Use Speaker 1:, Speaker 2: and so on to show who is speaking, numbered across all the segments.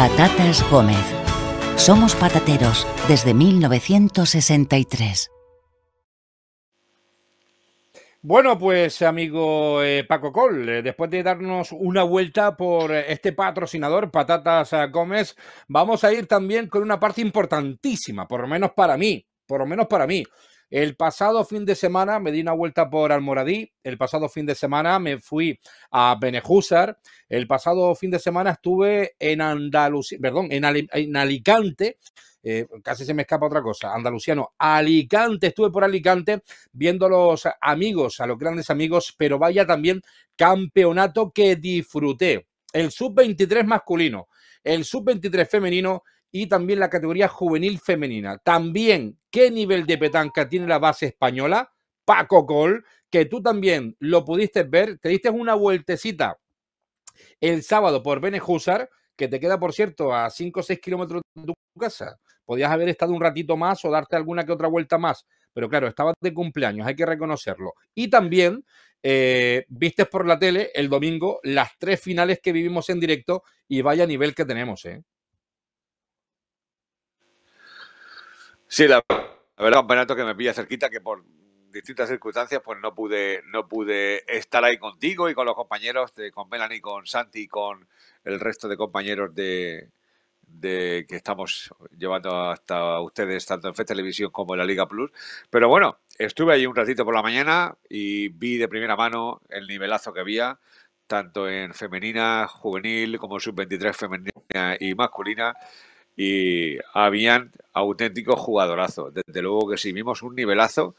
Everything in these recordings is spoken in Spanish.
Speaker 1: Patatas Gómez. Somos patateros desde 1963.
Speaker 2: Bueno, pues amigo eh, Paco Col, eh, después de darnos una vuelta por este patrocinador, Patatas eh, Gómez, vamos a ir también con una parte importantísima, por lo menos para mí, por lo menos para mí, el pasado fin de semana me di una vuelta por Almoradí, el pasado fin de semana me fui a Benejúzar, el pasado fin de semana estuve en Andalucía, perdón, en, Alicante, eh, casi se me escapa otra cosa, andaluciano, Alicante, estuve por Alicante viendo a los amigos, a los grandes amigos, pero vaya también campeonato que disfruté. El sub-23 masculino, el sub-23 femenino y también la categoría juvenil femenina. También, ¿qué nivel de petanca tiene la base española? Paco Col, que tú también lo pudiste ver, te diste una vueltecita el sábado por Benejúzar, que te queda, por cierto, a 5 o 6 kilómetros de tu casa. Podías haber estado un ratito más o darte alguna que otra vuelta más, pero claro, estabas de cumpleaños, hay que reconocerlo. Y también eh, vistes por la tele el domingo las tres finales que vivimos en directo y vaya nivel que tenemos, ¿eh?
Speaker 1: Sí, la, verdad, verdad, campeonato que me pilla cerquita, que por distintas circunstancias, pues no pude, no pude estar ahí contigo y con los compañeros, de, con Melanie, con Santi y con el resto de compañeros de, de que estamos llevando hasta ustedes, tanto en FED Televisión como en la Liga Plus. Pero bueno, estuve allí un ratito por la mañana y vi de primera mano el nivelazo que había, tanto en femenina, juvenil, como sub-23 femenina y masculina y habían auténticos jugadorazos. Desde luego que sí, vimos un nivelazo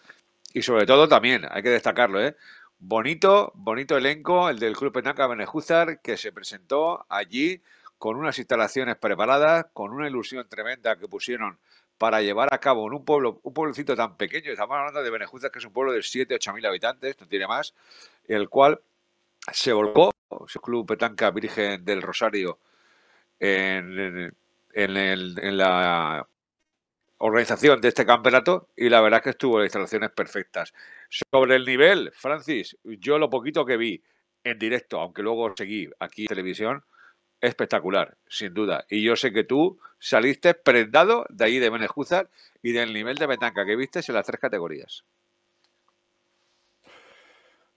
Speaker 1: y sobre todo también, hay que destacarlo, ¿eh? bonito, bonito elenco, el del Club petanca Benejúzar, que se presentó allí con unas instalaciones preparadas, con una ilusión tremenda que pusieron para llevar a cabo en un pueblo, un pueblecito tan pequeño, estamos hablando de Benejúzar, que es un pueblo de ocho mil habitantes, no tiene más, el cual se volcó, su Club Petanca Virgen del Rosario, en, en, la organización de este campeonato y la verdad es que estuvo en instalaciones perfectas. Sobre el nivel, Francis, yo lo poquito que vi en directo, aunque luego seguí aquí en televisión, espectacular, sin duda. Y yo sé que tú saliste prendado de ahí de Venezuela y del nivel de Betanca que viste en las tres categorías.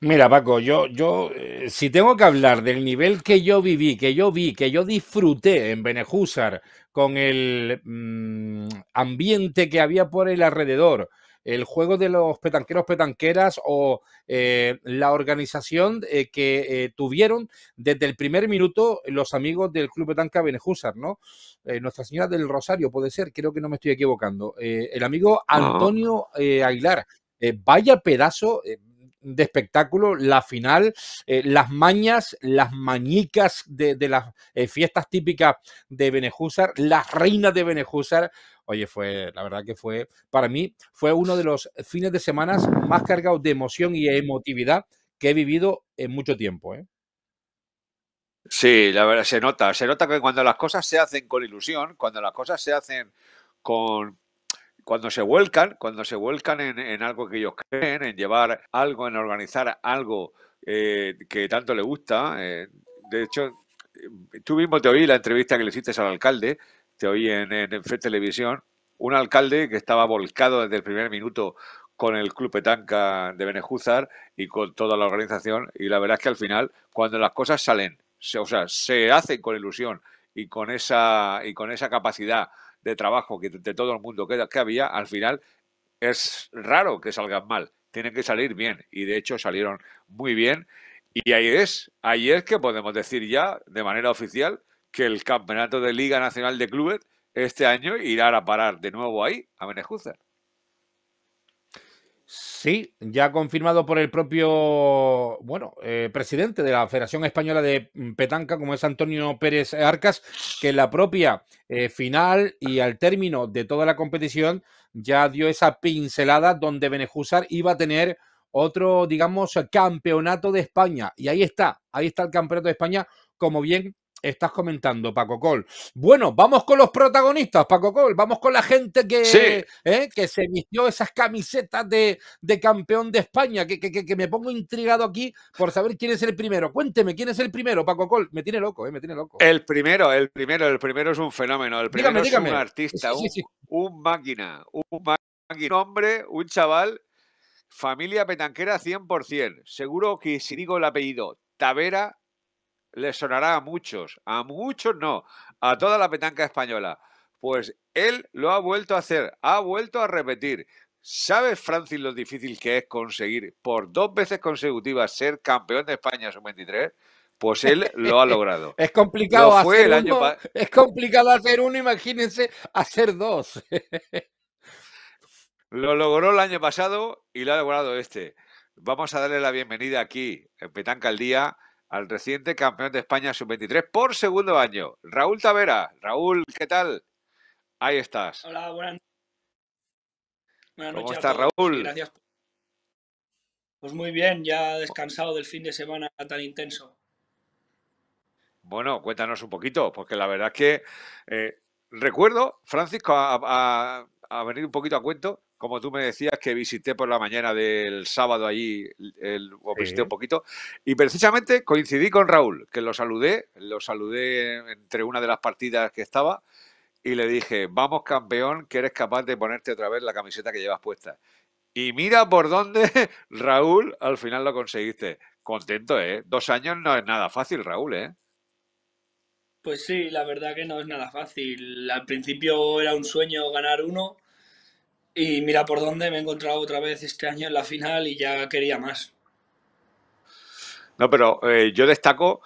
Speaker 2: Mira, Paco, yo, yo, eh, si tengo que hablar del nivel que yo viví, que yo vi, que yo disfruté en Benejúzar, con el mm, ambiente que había por el alrededor, el juego de los petanqueros petanqueras o eh, la organización eh, que eh, tuvieron desde el primer minuto los amigos del Club Petanca Benejuzar, ¿no? Nuestra Señora del Rosario, puede ser, creo que no me estoy equivocando. el amigo Antonio Aguilar, vaya pedazo, de espectáculo, la final, eh, las mañas, las mañicas de, las eh, fiestas típicas de Benejúzar, las reinas de Benejúzar. Oye, fue, la verdad que fue, para mí, fue uno de los fines de semana más cargados de emoción y emotividad que he vivido en mucho tiempo. ¿eh?
Speaker 1: Sí, la verdad, se nota, se nota que cuando las cosas se hacen con ilusión, cuando las cosas se hacen con, cuando se vuelcan, cuando se vuelcan en, algo que ellos creen, en llevar algo, en organizar algo eh, que tanto le gusta. Eh, de hecho, eh, tú mismo te oí la entrevista que le hiciste al alcalde, te oí en, en, Televisión, un alcalde que estaba volcado desde el primer minuto con el Club Petanca de Benejúzar y con toda la organización. Y la verdad es que al final, cuando las cosas salen, se, o sea, se hacen con ilusión y con esa, y con esa capacidad de trabajo que de todo el mundo que, que había, al final es raro que salgan mal, tienen que salir bien y de hecho salieron muy bien. Y ahí es, ahí es que podemos decir ya de manera oficial que el campeonato de Liga Nacional de Clubes este año irá a parar de nuevo ahí, a Menejúzar.
Speaker 2: Sí, ya confirmado por el propio, bueno, eh, presidente de la Federación Española de mm, Petanca, como es Antonio Pérez Arcas, que en la propia eh, final y al término de toda la competición ya dio esa pincelada donde Benejúzar iba a tener otro, digamos, campeonato de España. Y ahí está, ahí está el campeonato de España, como bien estás comentando, Paco Col. Bueno, vamos con los protagonistas, Paco Col. Vamos con la gente que, eh, que se vistió esas camisetas de, de campeón de España, que, me pongo intrigado aquí por saber quién es el primero. Cuénteme, ¿quién es el primero, Paco Col? Me tiene loco, eh, me tiene loco.
Speaker 1: El primero, el primero, el primero es un fenómeno, el primero es un artista, un, máquina, un máquina, un hombre, un chaval. Familia petanquera 100%. Seguro que si digo el apellido Tavera, ...le sonará a muchos, a muchos no, a toda la petanca española. Pues él lo ha vuelto a hacer, ha vuelto a repetir. ¿Sabe Francis lo difícil que es conseguir por dos veces consecutivas ser campeón de España sub-23? Pues él lo ha logrado. es complicado hacer uno,
Speaker 2: Es complicado hacer uno, imagínense hacer dos.
Speaker 1: lo logró el año pasado y lo ha logrado este. Vamos a darle la bienvenida aquí en Petanca al Día al reciente campeón de España sub-23 por segundo año, Raúl Tavera. Raúl, ¿qué tal? Ahí estás.
Speaker 3: Hola, buenas, noches. ¿Cómo estás, Raúl? Gracias. Pues muy bien, ya descansado del fin de semana tan intenso.
Speaker 1: Bueno, cuéntanos un poquito, porque la verdad es que eh, recuerdo, Francisco, a venir un poquito a cuento, como tú me decías, que visité por la mañana del sábado allí, el, o visité un poquito, y precisamente coincidí con Raúl, que lo saludé, lo saludé entre una de las partidas que estaba, y le dije, vamos campeón, que eres capaz de ponerte otra vez la camiseta que llevas puesta. Y mira por dónde, Raúl, al final lo conseguiste. Contento, ¿eh? Dos años no es nada fácil, Raúl, ¿eh?
Speaker 3: Pues sí, la verdad que no es nada fácil. Al principio era un sueño ganar uno y mira por dónde me he encontrado otra vez este año en la final y ya quería más.
Speaker 1: No, pero eh, yo destaco,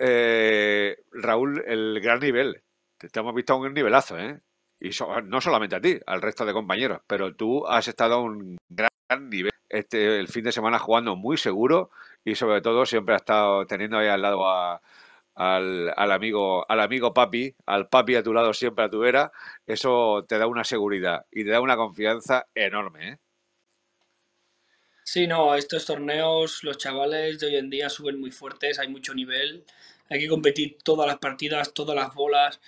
Speaker 1: eh, Raúl, el gran nivel. Te, hemos visto a un nivelazo, ¿eh? Y no solamente a ti, al resto de compañeros, pero tú has estado a un gran nivel este, el fin de semana jugando muy seguro y sobre todo siempre has estado teniendo ahí al lado a, al, amigo, al amigo papi, al papi a tu lado siempre a tu vera, eso te da una seguridad y te
Speaker 3: da una confianza enorme. ¿eh? Sí, no, estos torneos, los chavales de hoy en día suben muy fuertes, hay mucho nivel, hay que competir todas las partidas, todas las bolas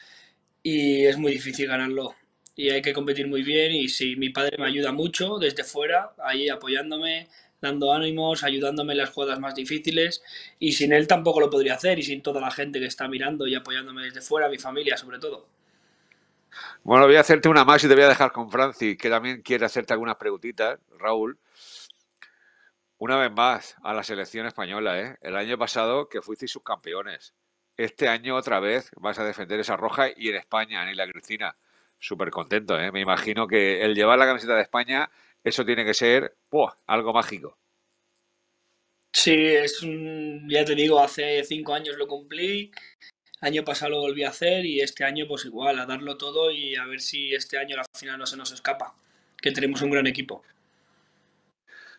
Speaker 3: y es muy difícil ganarlo. Y hay que competir muy bien y si mi padre me ayuda mucho desde fuera, ahí apoyándome, dando ánimos, ayudándome en las jugadas más difíciles y sin él tampoco lo podría hacer y sin toda la gente que está mirando y apoyándome desde fuera, mi familia sobre todo.
Speaker 1: Bueno, voy a hacerte una más y te voy a dejar con Francis, que también quiere hacerte algunas preguntitas, Raúl. Una vez más, a la selección española, ¿eh? El año pasado que fuisteis subcampeones. Este año otra vez vas a defender esa roja y en España, en Isla Cristina. Súper contento, ¿eh? Me imagino que el llevar la camiseta de España eso tiene que ser algo mágico.
Speaker 3: Sí, es un, ya te digo, hace cinco años lo cumplí, año pasado lo volví a hacer y este año pues igual, a darlo todo y a ver si este año la final no se nos escapa, que tenemos un gran equipo.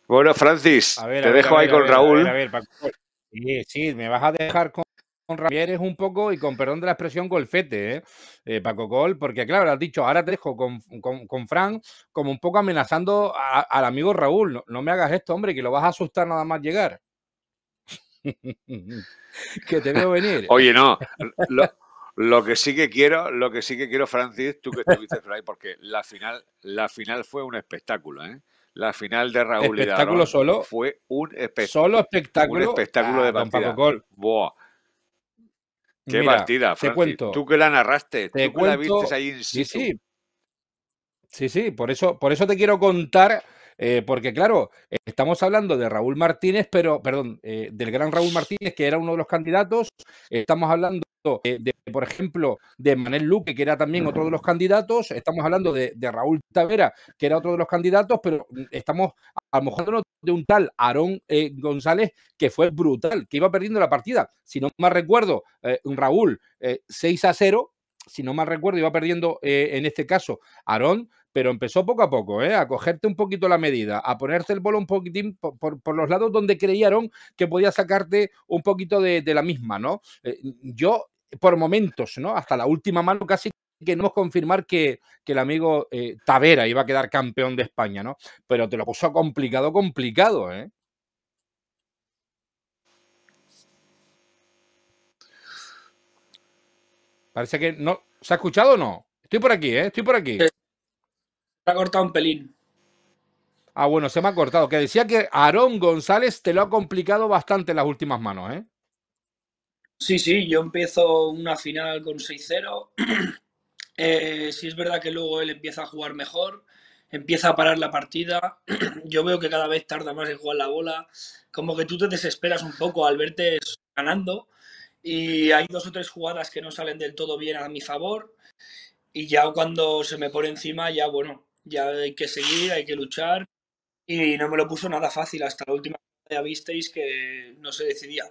Speaker 3: Bueno, Francis, te dejo ahí con Raúl.
Speaker 2: sí, me vas a dejar con con Ramírez un poco y con perdón de la expresión golfete, ¿eh? eh Paco Col, porque claro, has dicho, ahora te dejo con, con, Fran como un poco amenazando al amigo Raúl, no, me hagas esto, hombre, que lo vas a asustar nada más llegar. que te
Speaker 1: veo venir. Oye, no, lo, que sí que quiero, lo que sí que quiero, Francis, tú que estuviste porque la final, la final fue un espectáculo, ¿eh? La final de Raúl espectáculo solo fue un espectáculo. Solo
Speaker 2: espectáculo. Un espectáculo de ah, Paco Col. Buah. Qué partida, Fran. tú que
Speaker 1: la narraste,
Speaker 2: tú que la viste ahí en sí, sí. Sí, sí, por eso, por eso te quiero contar, eh, porque claro, estamos hablando de Raúl Martínez, pero, perdón, eh, del gran Raúl Martínez, que era uno de los candidatos, estamos hablando eh, de, por ejemplo, de Manel Luque, que era también otro de los candidatos, estamos hablando de, Raúl Tavera, que era otro de los candidatos, pero mm, estamos a lo mejor de un tal Aarón eh, González, que fue brutal, que iba perdiendo la partida. Si no mal recuerdo, eh, Raúl, 6 a 0, si no mal recuerdo, iba perdiendo en este caso Aarón, pero empezó poco a poco, ¿eh? a cogerte un poquito la medida, a ponerte el bolo un poquitín por, los lados donde creyeron que podía sacarte un poquito de, la misma, ¿no? yo por momentos, ¿no? Hasta la última mano casi que queremos confirmar que, el amigo eh, Tavera iba a quedar campeón de España, ¿no? Pero te lo puso complicado, complicado, ¿eh? Parece que no. ¿Se ha escuchado o no? Estoy por aquí, ¿eh? Estoy por aquí. Se ha
Speaker 3: cortado un pelín.
Speaker 2: Ah, bueno, se me ha cortado. Que decía que Aarón González te lo ha complicado bastante en las últimas manos, ¿eh?
Speaker 3: Sí, sí, yo empiezo una final con 6-0. Eh, sí es verdad que luego él empieza a jugar mejor, empieza a parar la partida. yo veo que cada vez tarda más en jugar la bola. Como que tú te desesperas un poco al verte ganando. Y hay dos o tres jugadas que no salen del todo bien a mi favor. Y ya cuando se me pone encima, ya bueno, ya hay que seguir, hay que luchar. Y no me lo puso nada fácil. Hasta la última ya visteis que no se decidía.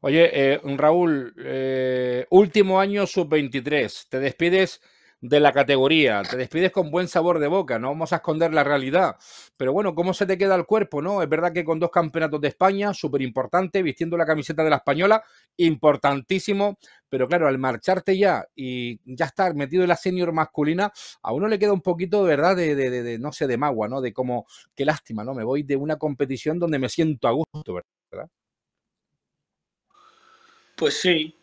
Speaker 2: Oye, eh, Raúl, eh, último año sub-23, te despides de la categoría, te despides con buen sabor de boca, no vamos a esconder la realidad, pero bueno, ¿cómo se te queda el cuerpo? no? Es verdad que con dos campeonatos de España, súper importante, vistiendo la camiseta de la española, importantísimo, pero claro, al marcharte ya y ya estar metido en la senior masculina, a uno le queda un poquito, ¿verdad? De, de, no sé, de magua, ¿no? De cómo qué lástima, ¿no? Me voy de una competición donde me siento a gusto,
Speaker 3: ¿verdad? Pues sí,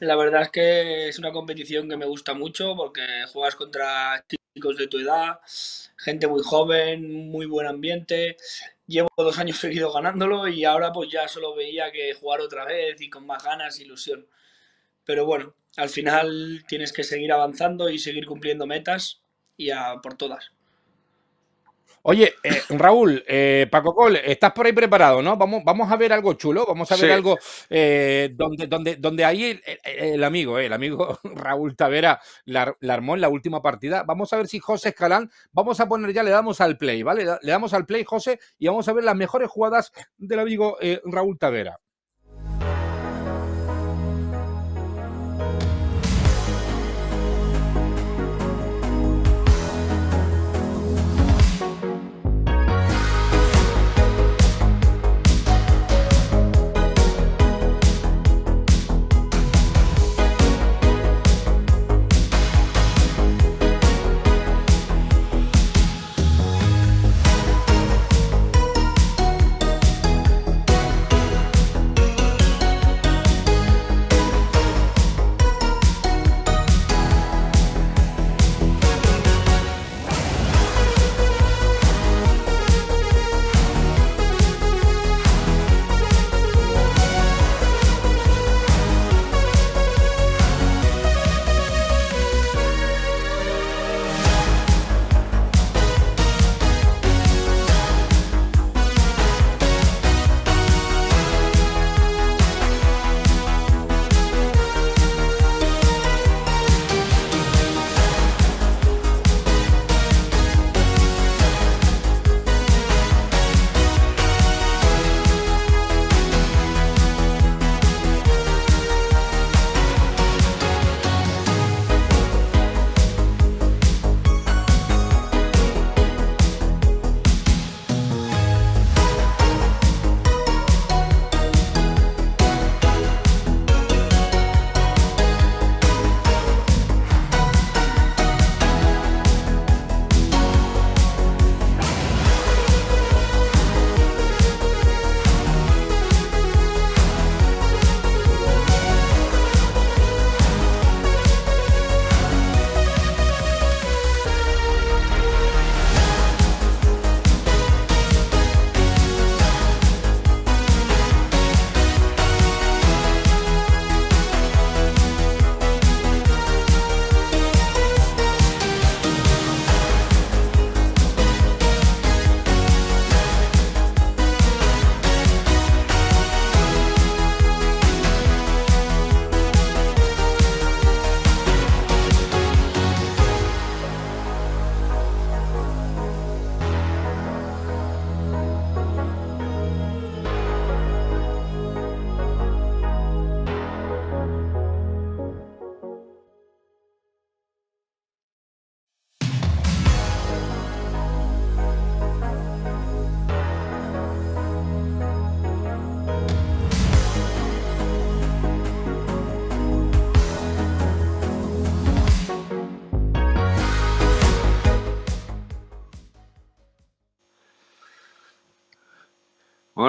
Speaker 3: la verdad es que es una competición que me gusta mucho porque juegas contra típicos de tu edad, gente muy joven, muy buen ambiente. Llevo dos años seguido ganándolo y ahora pues ya solo veía que jugar otra vez y con más ganas, ilusión. Pero bueno, al final tienes que seguir avanzando y seguir cumpliendo metas y a por todas.
Speaker 2: Oye, eh, Raúl, eh, Paco Col, estás por ahí preparado, ¿no? Vamos, vamos a ver algo chulo, vamos a ver algo eh, donde, donde, donde ahí el, amigo, el amigo eh, Raúl Tavera la, la, armó en la última partida. Vamos a ver si José Escalán, vamos a poner ya, le damos al play, ¿vale? Le damos al play, José, y vamos a ver las mejores jugadas del amigo Raúl Tavera.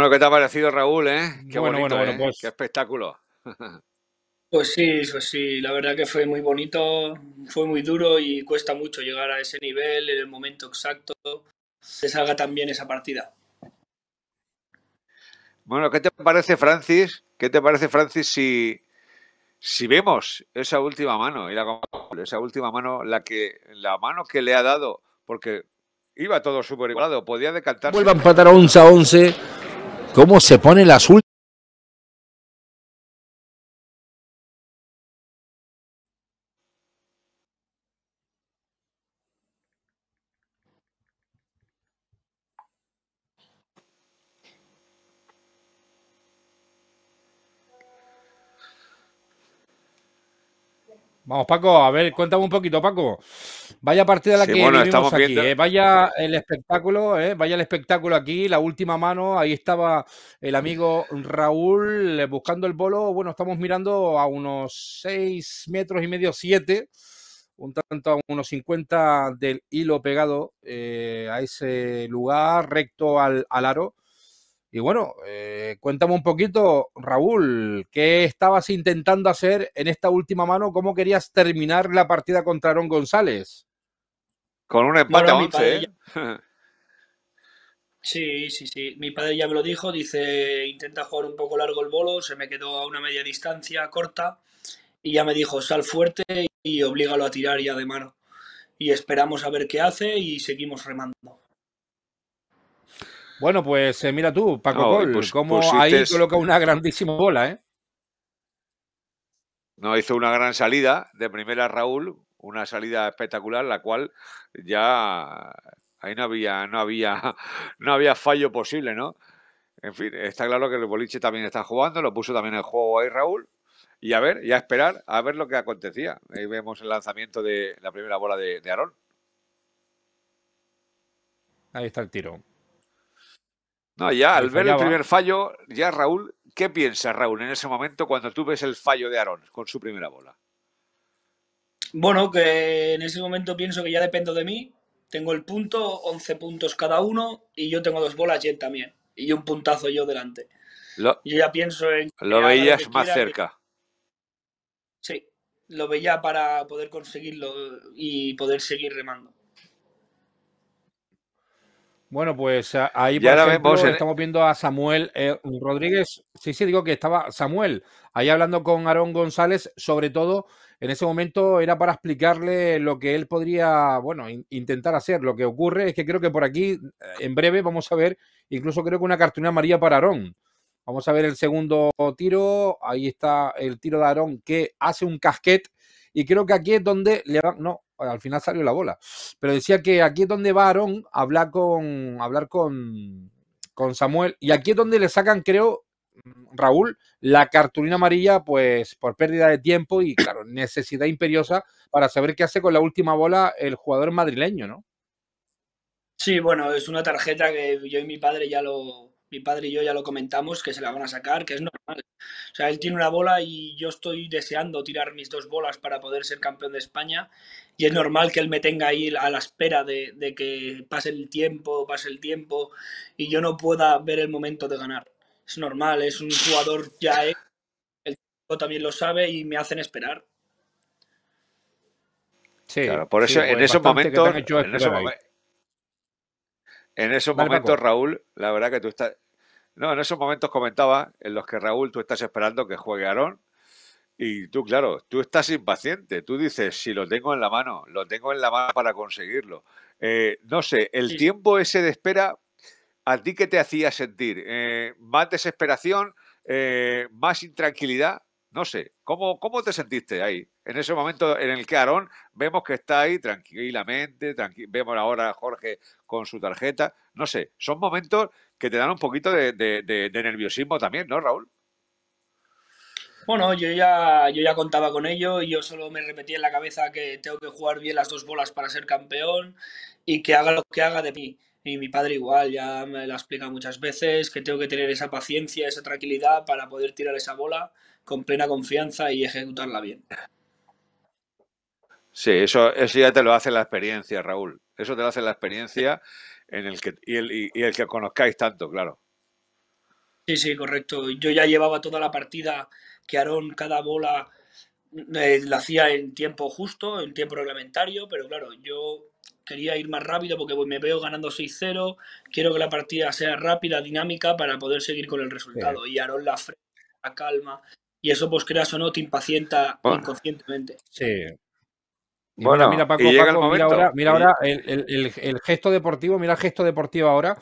Speaker 1: ¿qué te ha parecido, Raúl? Eh? Qué bonito, ¿eh? Pues espectáculo.
Speaker 3: Pues sí, pues sí, la verdad que fue muy bonito, fue muy duro y cuesta mucho llegar a ese nivel en el momento exacto Se salga tan bien esa partida.
Speaker 1: Bueno, ¿qué te parece, Francis? ¿Qué te parece, Francis, si, si vemos esa última mano y esa última mano, la que la mano que le ha dado, porque iba todo súper igualado, podía decantarse. Vuelve a empatar
Speaker 2: a 11 a 11
Speaker 1: cómo se pone el azul?
Speaker 2: Vamos, Paco, a ver, cuéntame un poquito, Paco. Vaya partida la que bueno, vivimos aquí, ¿eh? vaya el espectáculo, ¿eh? vaya el espectáculo aquí, la última mano, ahí estaba el amigo Raúl buscando el bolo, bueno, estamos mirando a unos 6 metros y medio, 7, un tanto a unos 50 del hilo pegado eh, a ese lugar, recto al aro. Y bueno, eh, cuéntame un poquito, Raúl, ¿qué estabas intentando hacer en esta última mano? ¿Cómo querías terminar la partida contra Aaron González?
Speaker 3: Con una empate ¿eh? Sí, sí, sí. Mi padre ya me lo dijo. Dice, intenta jugar un poco largo el bolo. Se me quedó a una media distancia corta. Y ya me dijo, sal fuerte y oblígalo a tirar ya de mano. Y esperamos a ver qué hace y seguimos remando.
Speaker 2: Bueno, pues eh, mira tú, Paco no, pues, cómo ahí coloca una grandísima bola, ¿eh?
Speaker 1: No, hizo una gran salida de primera Raúl, una salida espectacular, la cual ya ahí no había, no había, no había fallo posible, ¿no? En fin, está claro que el boliche también está jugando, lo puso también el juego ahí Raúl. Y a ver, y a esperar, a ver lo que acontecía. Ahí vemos el lanzamiento de la primera bola de, de Aarón.
Speaker 2: Ahí está el tiro. No, ya al ver el primer
Speaker 1: fallo, ya Raúl, ¿qué piensas Raúl en ese momento cuando tú ves el fallo de Aarón con su primera
Speaker 3: bola? Bueno, que en ese momento pienso que ya dependo de mí. Tengo el punto, 11 puntos cada uno, y yo tengo dos bolas y él también. Y un puntazo yo delante. yo ya pienso en... Lo veías más cerca. Sí, lo veía para poder conseguirlo y poder seguir remando.
Speaker 2: Bueno, pues eh, ahí por ejemplo, estamos viendo a Samuel eh, Rodríguez. Sí, sí, digo que estaba Samuel ahí hablando con Aarón González, sobre todo en ese momento era para explicarle lo que él podría, bueno, intentar hacer. Lo que ocurre es que creo que por aquí, eh, en breve, vamos a ver, incluso creo que una cartulina María para Aarón. Vamos a ver el segundo tiro. Ahí está el tiro de Aarón que hace un casquete Y creo que aquí es donde le va... No, al final salió la bola. Pero decía que aquí es donde va Aarón a hablar con, hablar con, con Samuel. Y aquí es donde le sacan, creo, Raúl, la cartulina amarilla, pues por pérdida de tiempo y, claro, necesidad imperiosa para saber qué hace con la última bola el jugador madrileño, ¿no?
Speaker 3: Sí, bueno, es una tarjeta que yo y mi padre ya lo, mi padre y yo ya lo comentamos, que se la van a sacar, que es normal. O sea, él tiene una bola y yo estoy deseando tirar mis dos bolas para poder ser campeón de España y es normal que él me tenga ahí a la espera de, que pase el tiempo, pase el tiempo y yo no pueda ver el momento de ganar. Es normal, es un jugador ya el chico también lo sabe y me hacen esperar. Sí, claro, por eso pues en esos momentos
Speaker 1: en esos momentos, Raúl, la verdad que tú estás. No, en esos momentos comentaba en los que Raúl tú estás esperando que juegue Aarón. Y tú, claro, tú estás impaciente. Tú dices, si lo tengo en la mano, lo tengo en la mano para conseguirlo. Eh, no sé, el tiempo ese de espera, ¿a ti qué te hacía sentir? Eh, ¿Más desesperación? Eh, ¿Más intranquilidad? No sé, ¿cómo, ¿cómo te sentiste ahí? En ese momento en el que Aarón vemos que está ahí tranquilamente, vemos ahora a Jorge con su tarjeta. No sé, son momentos que te dan un poquito de, nerviosismo también, ¿no, Raúl?
Speaker 3: Bueno, yo ya, yo ya contaba con ello y yo solo me repetía en la cabeza que tengo que jugar bien las dos bolas para ser campeón y que haga lo que haga de mí y mi padre igual ya me la ha explicado muchas veces, que tengo que tener esa paciencia, esa tranquilidad para poder tirar esa bola con plena confianza y ejecutarla bien.
Speaker 1: Sí, eso, eso ya te lo hace la experiencia, Raúl. Eso te lo hace la experiencia en el que, y, el, que conozcáis tanto, claro.
Speaker 3: Sí, sí, correcto. Yo ya llevaba toda la partida que Aarón, cada bola eh, la hacía en tiempo justo, en tiempo reglamentario, pero claro, yo quería ir más rápido porque pues, me veo ganando 6-0, quiero que la partida sea rápida, dinámica, para poder seguir con el resultado. Y Aarón la frena, la calma, y eso pues creas o no, te impacienta inconscientemente.
Speaker 2: Sí. Bueno, mira, Paco, mira ahora, mira ahora el, gesto deportivo, mira el gesto deportivo ahora.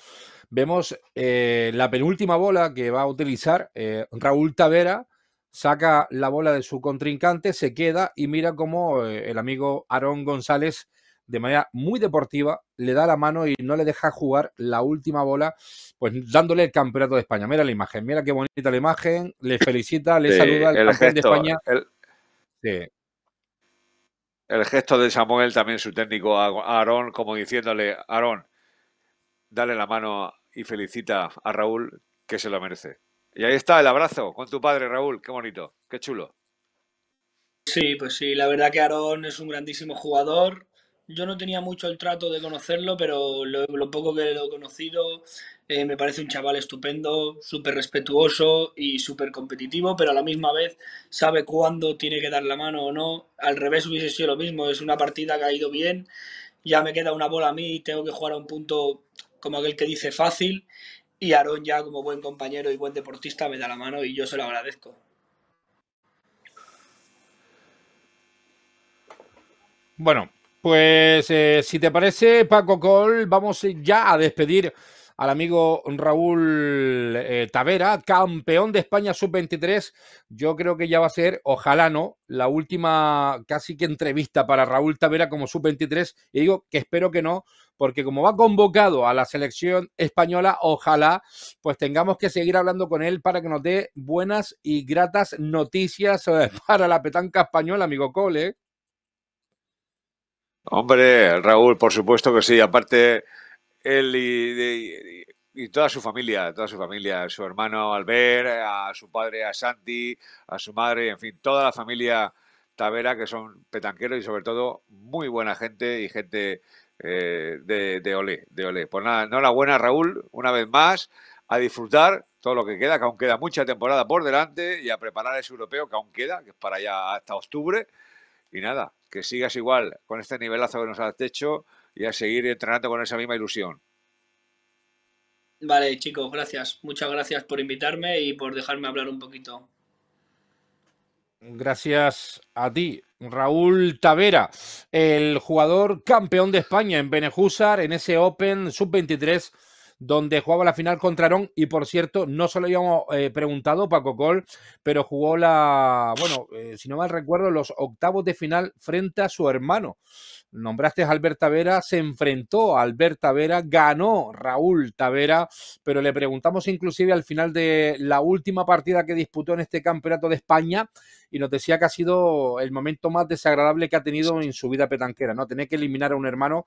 Speaker 2: Vemos eh, la penúltima bola que va a utilizar eh, Raúl Tavera, saca la bola de su contrincante, se queda y mira cómo eh, el amigo Aarón González de manera muy deportiva, le da la mano y no le deja jugar la última bola, pues dándole el campeonato de España. Mira la imagen, mira qué bonita la imagen, le felicita, le saluda al campeón de España.
Speaker 1: El... el... gesto de Samuel también su técnico Aarón, como diciéndole, Aarón, dale la mano y felicita a Raúl que se lo merece. Y ahí está el abrazo con tu padre, Raúl. Qué bonito, qué chulo.
Speaker 3: Sí, pues sí, la verdad que Aarón es un grandísimo jugador, yo no tenía mucho el trato de conocerlo, pero lo, poco que lo he conocido eh, me parece un chaval estupendo, súper respetuoso y súper competitivo, pero a la misma vez sabe cuándo tiene que dar la mano o no. Al revés hubiese sido lo mismo, es una partida que ha ido bien, ya me queda una bola a mí y tengo que jugar a un punto como aquel que dice fácil y Aarón ya como buen compañero y buen deportista me da la mano y yo se lo agradezco.
Speaker 2: Bueno, pues eh, si te parece, Paco Col, vamos ya a despedir al amigo Raúl eh, Tavera, campeón de España sub-23. Yo creo que ya va a ser, ojalá no, la última casi que entrevista para Raúl Tavera como sub-23. Y digo que espero que no, porque como va convocado a la selección española, ojalá pues tengamos que seguir hablando con él para que nos dé buenas y gratas noticias eh, para la petanca española, amigo Cole.
Speaker 1: Hombre, Raúl, por supuesto que sí. Aparte, él y, toda su familia, toda su familia, su hermano Albert, a su padre, a Santi, a su madre, en fin, toda la familia Tavera, que son petanqueros y sobre todo muy buena gente y gente eh, de, de Olé, de Olé. Pues nada, enhorabuena Raúl, una vez más, a disfrutar todo lo que queda, que aún queda mucha temporada por delante y a preparar ese europeo que aún queda, que es para allá hasta octubre. Y nada, que sigas igual con este nivelazo que nos has hecho y a seguir entrenando con esa misma ilusión.
Speaker 3: Vale, chicos, gracias. Muchas gracias por invitarme y por dejarme hablar un poquito.
Speaker 2: Gracias a ti, Raúl Tavera, el jugador campeón de España en Venezuela en ese Open Sub-23 donde jugaba la final contra Arón. Y por cierto, no solo lo habíamos eh, preguntado, Paco Col, pero jugó la, bueno, eh, si no mal recuerdo, los octavos de final frente a su hermano. Nombraste a Albert Tavera, se enfrentó a Albert Tavera, ganó Raúl Tavera, pero le preguntamos inclusive al final de la última partida que disputó en este campeonato de España y nos decía que ha sido el momento más desagradable que ha tenido en su vida petanquera, ¿no? Tener que eliminar a un hermano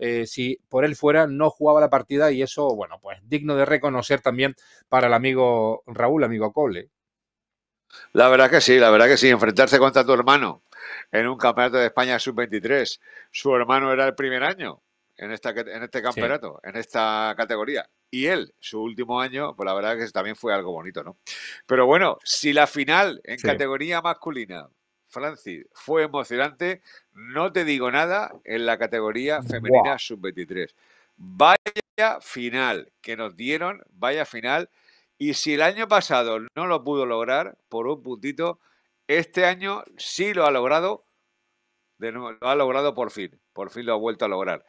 Speaker 2: eh, si por él fuera no jugaba la partida y eso, bueno, pues digno de reconocer también para el amigo Raúl, amigo Cole.
Speaker 1: La verdad que sí, la verdad que sí, enfrentarse contra tu hermano en un campeonato de España sub-23, su hermano era el primer año en, este campeonato, en esta categoría. Y él, su último año, pues la verdad que también fue algo bonito, ¿no? Pero bueno, si la final en categoría masculina Francis, fue emocionante. No te digo nada en la categoría femenina sub-23. Vaya final que nos dieron, vaya final. Y si el año pasado no lo pudo lograr por un puntito, este año sí lo ha logrado. De nuevo, lo ha logrado por fin. Por fin lo ha vuelto a lograr.